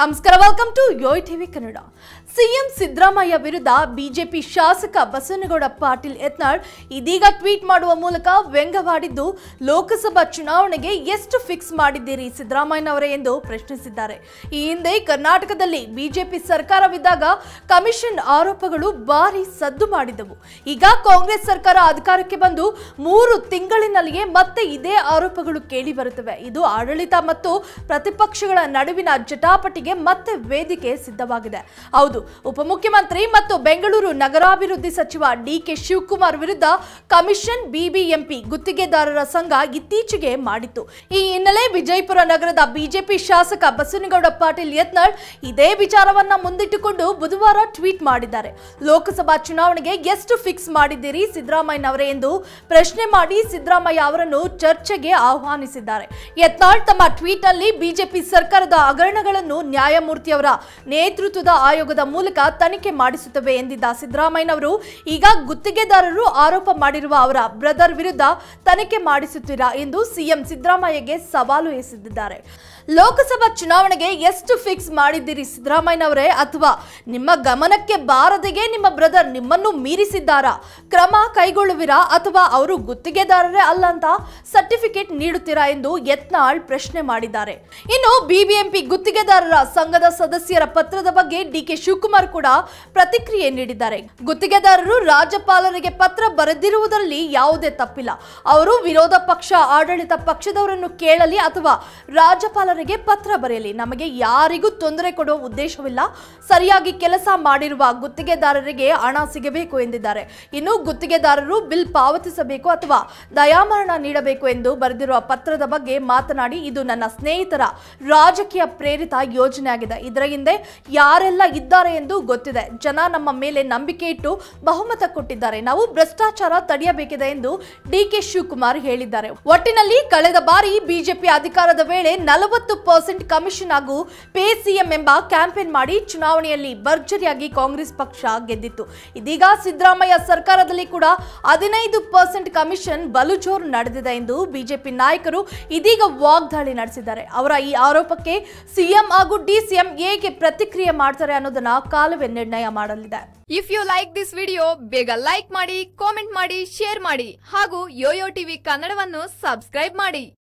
ನಮಸ್ಕಾರ welcome to ಯೋಯ್ TV Kannada CM Siddaramaiah ವಿರುದ್ಧ ಬಿಜೆಪಿ ಶಾಸಕ ಬಸನಗೌಡ ಪಾಟೀಲ್ ಯತ್ನಾಳ್ ಇದೀಗ ಟ್ವೀಟ್ ಮಾಡುವ ಮೂಲಕ ವ್ಯಂಗ್ಯವಾಡಿದ್ದು ಲೋಕಸಭಾ ಚುನಾವಣೆಗೆ ಎಷ್ಟು ಫಿಕ್ಸ್ ಮಾಡಿದ್ದೀರಿ ಸಿದ್ದರಾಮಯ್ಯನವರೇ ಎಂದು ಪ್ರಶ್ನಿಸಿದ್ದಾರೆ ಈ ಹಿಂದೆ ಕರ್ನಾಟಕದಲ್ಲಿ ಬಿಜೆಪಿ ಸರ್ಕಾರವಿದ್ದಾಗ ಕಮಿಷನ್ ಆರೋಪಗಳು ಭಾರಿ ಸದ್ದು ಮಾಡಿದವು ಈಗ ಕಾಂಗ್ರೆಸ್ ಸರ್ಕಾರ ಅಧಿಕಾರಕ್ಕೆ ಬಂದು ಮೂರು ತಿಂಗಳಿನಲ್ಲಿಯೇ ಮತ್ತೆ ಇದೇ ಆರೋಪಗಳು ಕೇಳಿ ಬರುತ್ತವೆ ಇದು ಆಡಳಿತ ಮತ್ತು ಪ್ರತಿಪಕ್ಷಗಳ ನಡುವಿನ ಜಟಾಪಟಿ ಮತ್ತೆ ವೇದಿಕೆ ಸಿದ್ಧವಾಗಿದೆ ಹೌದು ಉಪಮುಖ್ಯಮಂತ್ರಿ ಮತ್ತು ಬೆಂಗಳೂರು ನಗರಾಭಿವೃದ್ಧಿ ಸಚಿವ ಡಿಕೆ ಶಿವಕುಮಾರ್ ವಿರುದ್ಧ ಕಮಿಷನ್ ಬಿಬಿಎಂಪಿ ಗುತ್ತಿಗೆದಾರರ ಸಂಘ ಇತ್ತೀಚೆಗೆ ಮಾಡಿತ್ತು ಈ ಹಿನ್ನೆಲೆ ವಿಜಯಪುರ ನಗರದ ಬಿಜೆಪಿ ಶಾಸಕ ಬಸವನಗೌಡ ಪಾಟೀಲ್ ಯತ್ನಾಳ್ ಇದೇ ವಿಚಾರವನ್ನ ಮುಂದಿಟ್ಟುಕೊಂಡು ಬುಧವಾರ ಟ್ವೀಟ್ ಮಾಡಿದ್ದಾರೆ ಲೋಕಸಭಾ ಚುನಾವಣೆಗೆ ಎಷ್ಟು ಫಿಕ್ಸ್ ಮಾಡಿದ್ದೀರಿ ಸಿದ್ದರಾಮಯ್ಯ ಅವರೇ ಎಂದು ಪ್ರಶ್ನೆ ಮಾಡಿ ಸಿದ್ದರಾಮಯ್ಯ ಅವರನ್ನು ಚರ್ಚೆಗೆ ಆಹ್ವಾನಿಸಿದ್ದಾರೆ ಯತ್ನಾಳ್ ತಮ್ಮ ಟ್ವೀಟ್ ಅಲ್ಲಿ ಬಿಜೆಪಿ ಸರ್ಕಾರದ ಹಗರಣಗಳನ್ನು ನ್ಯಾಯಮೂರ್ತಿಯವರ ನೇತೃತ್ವದ ಆಯೋಗದ ಮೂಲಕ ತನಿಖೆ ಮಾಡಿಸುತ್ತವೆ ಎಂದಿದ್ದ ಸಿದ್ದರಾಮಯ್ಯನವರು ಈಗ ಗುತ್ತಿಗೆದಾರರು ಆರೋಪ ಮಾಡಿರುವ ಅವರ ಬ್ರದರ್ ವಿರುದ್ಧ ತನಿಖೆ ಮಾಡಿಸುತ್ತೀರಾ ಎಂದು ಸಿಎಂ ಸಿದ್ದರಾಮಯ್ಯಗೆ ಸವಾಲು ಎಸೆದಿದ್ದಾರೆ ಲೋಕಸಭಾ ಚುನಾವಣೆಗೆ ಎಷ್ಟು ಫಿಕ್ಸ್ ಮಾಡಿದ್ದೀರಿ ಸಿದ್ದರಾಮಯ್ಯನವರೇ ಅಥವಾ ನಿಮ್ಮ ಗಮನಕ್ಕೆ ಬಾರದೆಗೆ ನಿಮ್ಮ ಬ್ರದರ್ ನಿಮ್ಮನ್ನು ಮೀರಿಸಿದ್ದಾರಾ ಕ್ರಮ ಕೈಗೊಳ್ಳುವಿರಾ ಅಥವಾ ಅವರು ಗುತ್ತಿಗೆದಾರರೇ ಅಲ್ಲ ಅಂತ ಸರ್ಟಿಫಿಕೇಟ್ ನೀಡುತ್ತೀರಾ ಎಂದು ಯತ್ನಾಳ್ ಪ್ರಶ್ನೆ ಮಾಡಿದ್ದಾರೆ ಇನ್ನು ಬಿಬಿಎಂಪಿ ಗುತ್ತಿಗೆದಾರರ ಸಂಘದ ಸದಸ್ಯರ ಪತ್ರದ ಬಗ್ಗೆ ಡಿಕೆ ಶಿವಕುಮಾರ್ ಕೂಡ ಪ್ರತಿಕ್ರಿಯೆ ನೀಡಿದ್ದಾರೆ ಗುತ್ತಿಗೆದಾರರು ರಾಜ್ಯಪಾಲರಿಗೆ ಪತ್ರ ಬರೆದಿರುವುದರಲ್ಲಿ ಯಾವುದೇ ತಪ್ಪಿಲ್ಲ ಅವರು ವಿರೋಧ ಪಕ್ಷ ಆಡಳಿತ ಪಕ್ಷದವರನ್ನು ಕೇಳಲಿ ಅಥವಾ ರಾಜ್ಯಪಾಲರಿಗೆ ಪತ್ರ ಬರೆಯಲಿ ನಮಗೆ ಯಾರಿಗೂ ತೊಂದರೆ ಕೊಡುವ ಉದ್ದೇಶವಿಲ್ಲ ಸರಿಯಾಗಿ ಕೆಲಸ ಮಾಡಿರುವ ಗುತ್ತಿಗೆದಾರರಿಗೆ ಹಣ ಸಿಗಬೇಕು ಎಂದಿದ್ದಾರೆ ಇನ್ನು ಗುತ್ತಿಗೆದಾರರು ಬಿಲ್ ಪಾವತಿಸಬೇಕು ಅಥವಾ ದಯಾಮರಣ ನೀಡಬೇಕು ಎಂದು ಬರೆದಿರುವ ಪತ್ರದ ಬಗ್ಗೆ ಮಾತನಾಡಿ ಇದು ನನ್ನ ಸ್ನೇಹಿತರ ರಾಜಕೀಯ ಪ್ರೇರಿತ ಯೋಜನೆ ಯೋಜನೆ ಆಗಿದೆ ಇದರ ಹಿಂದೆ ಯಾರೆಲ್ಲ ಇದ್ದಾರೆ ಎಂದು ಗೊತ್ತಿದೆ ಜನ ನಮ್ಮ ಮೇಲೆ ನಂಬಿಕೆ ಇಟ್ಟು ಬಹುಮತ ಕೊಟ್ಟಿದ್ದಾರೆ ನಾವು ಭ್ರಷ್ಟಾಚಾರ ತಡೆಯಬೇಕಿದೆ ಎಂದು ಡಿ ಕೆ ಶಿವಕುಮಾರ್ ಹೇಳಿದ್ದಾರೆ ಒಟ್ಟಿನಲ್ಲಿ ಕಳೆದ ಬಾರಿ ಬಿಜೆಪಿ ಅಧಿಕಾರದ ವೇಳೆ ನಲವತ್ತು ಪರ್ಸೆಂಟ್ ಕಮಿಷನ್ ಹಾಗೂ ಪೇ ಸಿಎಂ ಎಂಬ ಕ್ಯಾಂಪೇನ್ ಮಾಡಿ ಚುನಾವಣೆಯಲ್ಲಿ ಭರ್ಜರಿಯಾಗಿ ಕಾಂಗ್ರೆಸ್ ಪಕ್ಷ ಗೆದ್ದಿತ್ತು ಇದೀಗ ಸಿದ್ದರಾಮಯ್ಯ ಸರ್ಕಾರದಲ್ಲಿ ಕೂಡ ಹದಿನೈದು ಪರ್ಸೆಂಟ್ ಕಮಿಷನ್ ಬಲು ನಡೆದಿದೆ ಎಂದು ಬಿಜೆಪಿ ನಾಯಕರು ಇದೀಗ ವಾಗ್ದಾಳಿ ನಡೆಸಿದ್ದಾರೆ ಅವರ ಈ ಆರೋಪಕ್ಕೆ ಸಿಎಂ ಹಾಗೂ ಡಿಸಿಎಂ ಹೇಗೆ ಪ್ರತಿಕ್ರಿಯೆ ಮಾಡ್ತಾರೆ ಅನ್ನೋದನ್ನ ಕಾಲವೇ ನಿರ್ಣಯ ಮಾಡಲಿದೆ if you like this video ಬೇಗ ಲೈಕ್ ಮಾಡಿ ಕಾಮೆಂಟ್ ಮಾಡಿ ಶೇರ್ ಮಾಡಿ ಹಾಗೂ ಯೋಯೋ ಟಿವಿ ಕನ್ನಡವನ್ನು ಸಬ್ಸ್ಕ್ರೈಬ್ ಮಾಡಿ